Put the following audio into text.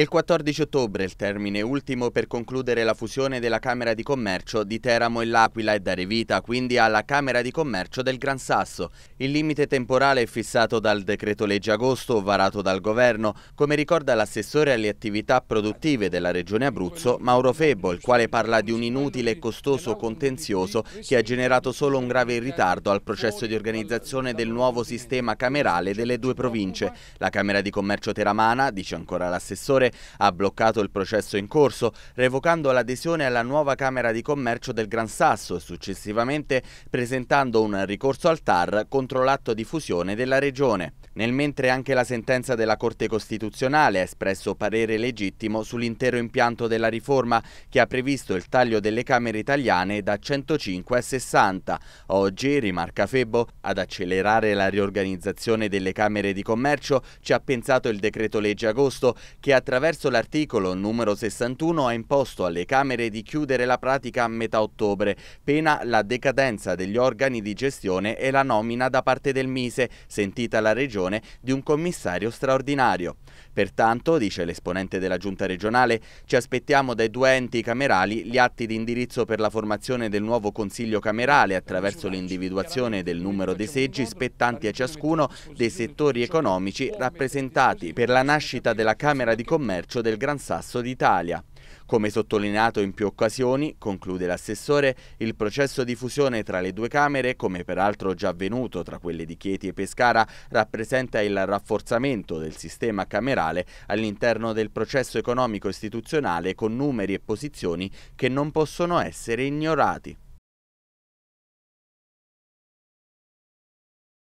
il 14 ottobre il termine ultimo per concludere la fusione della Camera di Commercio di Teramo e L'Aquila e dare vita quindi alla Camera di Commercio del Gran Sasso. Il limite temporale è fissato dal decreto legge agosto varato dal governo, come ricorda l'assessore alle attività produttive della Regione Abruzzo Mauro Febbo, il quale parla di un inutile e costoso contenzioso che ha generato solo un grave ritardo al processo di organizzazione del nuovo sistema camerale delle due province. La Camera di Commercio Teramana, dice ancora l'assessore, Regionale ha bloccato il processo in corso, revocando l'adesione alla nuova Camera di Commercio del Gran Sasso e successivamente presentando un ricorso al TAR contro l'atto di fusione della Regione. Nel mentre anche la sentenza della Corte Costituzionale ha espresso parere legittimo sull'intero impianto della riforma che ha previsto il taglio delle Camere italiane da 105 a 60. Oggi, rimarca Febbo, ad accelerare la riorganizzazione delle Camere di Commercio ci ha pensato il decreto legge agosto che attraverso attraverso l'articolo numero 61 ha imposto alle Camere di chiudere la pratica a metà ottobre, pena la decadenza degli organi di gestione e la nomina da parte del Mise, sentita la Regione, di un commissario straordinario. Pertanto, dice l'esponente della Giunta regionale, ci aspettiamo dai due enti camerali gli atti di indirizzo per la formazione del nuovo Consiglio camerale attraverso l'individuazione del numero dei seggi spettanti a ciascuno dei settori economici rappresentati per la nascita della Camera di Comune commercio del Gran Sasso d'Italia. Come sottolineato in più occasioni, conclude l'assessore, il processo di fusione tra le due Camere, come peraltro già avvenuto tra quelle di Chieti e Pescara, rappresenta il rafforzamento del sistema camerale all'interno del processo economico istituzionale con numeri e posizioni che non possono essere ignorati.